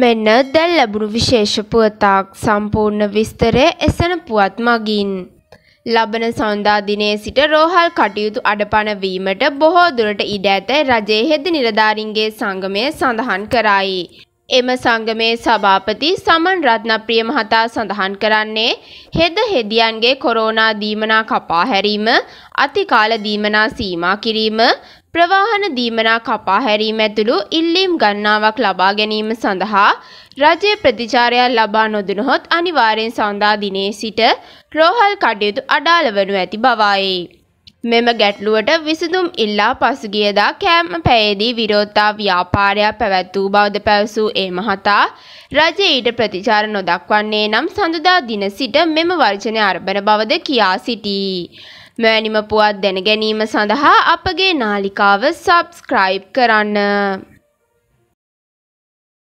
මෙන්න දැල් ලැබුණු විශේෂ පුවතක් සම්පූර්ණ විස්තරය එසන පුවත් මගින්. ලබන සඳා දිනේ සිට රෝහල් කටයුතු අඩපණ වීමට බොහෝ දුරට ඉඩ ඇත රජයේ හෙද නිලධාරීන්ගේ සංගමය සඳහන් කරයි. එම සංගමේ සභාපති සමන් රත්නප්‍රිය මහතා සඳහන් කරන්නේ හෙද හෙදියන්ගේ කොරෝනා දීමනා කපා හැරීම, අතිකාල දීමනා සීමා කිරීම, ප්‍රවාහන දීමනා කපා හැරීම ඇතුළු ඉල්ලීම් ගණනාවක් ලබා ගැනීම සඳහා රජයේ ප්‍රතිචාරයක් ලබා නොදුනහොත් අනිවාර්යෙන් සඳහා දිනේ සිට රෝහල් කටයුතු අඩාල වනු ඇති බවයි. මෙම ගැටලුවට විසඳුම් ඉල්ලා පසුගියදා කෑම පැයේදී විරෝධතා ව්‍යාපාරයක් පැවැත් වූ බවද පැවසූ ඒ මහතා රජය ඊට ප්‍රතිචාර නොදක්වන්නේ නම් සඳුදා දින සිට මෙම වර්ජනය අරබන බවද කියා සිටී. මෑනිම පුවත් දැනගැනීම සඳහා අපගේ නාලිකාව සබස්ක්‍රයිබ් කරන්න.